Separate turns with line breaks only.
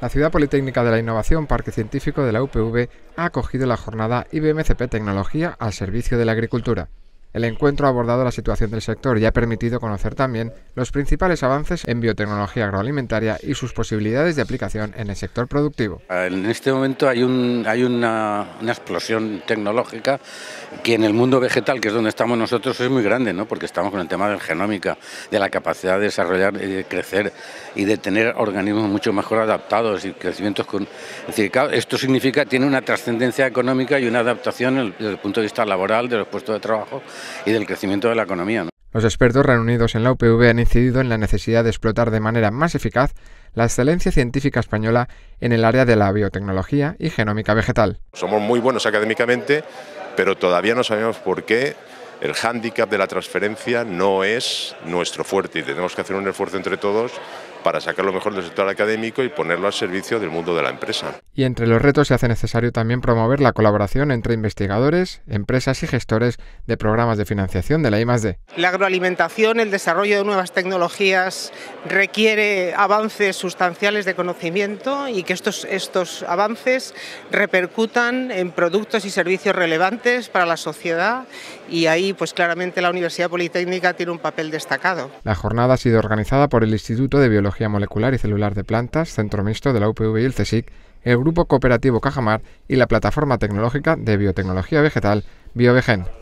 La Ciudad Politécnica de la Innovación Parque Científico de la UPV ha acogido la jornada IBMCP Tecnología al servicio de la agricultura. El encuentro ha abordado la situación del sector y ha permitido conocer también los principales avances en biotecnología agroalimentaria y sus posibilidades de aplicación en el sector productivo.
En este momento hay, hay una, explosión tecnológica que en el mundo vegetal, que es donde estamos nosotros, es muy grande, ¿no? porque estamos con el tema de la genómica, de la capacidad de desarrollar, de crecer y de tener organismos mucho mejor adaptados y crecimientos con... esto significa tiene una trascendencia económica y una adaptación desde el punto de vista laboral, de los puestos de trabajo y del crecimiento de la economía.
Los expertos reunidos en la UPV han incidido en la necesidad de explotar de manera más eficaz la excelencia científica española en el área de la biotecnología y genómica vegetal.
Somos muy buenos académicamente, pero todavía no sabemos por qué el hándicap de la transferencia no es nuestro fuerte y tenemos que hacer un esfuerzo entre todos para sacar lo mejor del sector académico y ponerlo al servicio del mundo de la empresa.
Y entre los retos se hace necesario también promover la colaboración entre investigadores, empresas y gestores de programas de financiación de la I+D.
La agroalimentación, el desarrollo de nuevas tecnologías requiere avances sustanciales de conocimiento y que estos, estos avances repercutan en productos y servicios relevantes para la sociedad y ahí pues claramente la Universidad Politécnica tiene un papel destacado.
La jornada ha sido organizada por el Instituto de Biología Molecular y Celular de Plantas, Centro Mixto de la UPV y el CSIC, el Grupo Cooperativo Cajamar y la Plataforma Tecnológica de Biotecnología Vegetal BioVegen.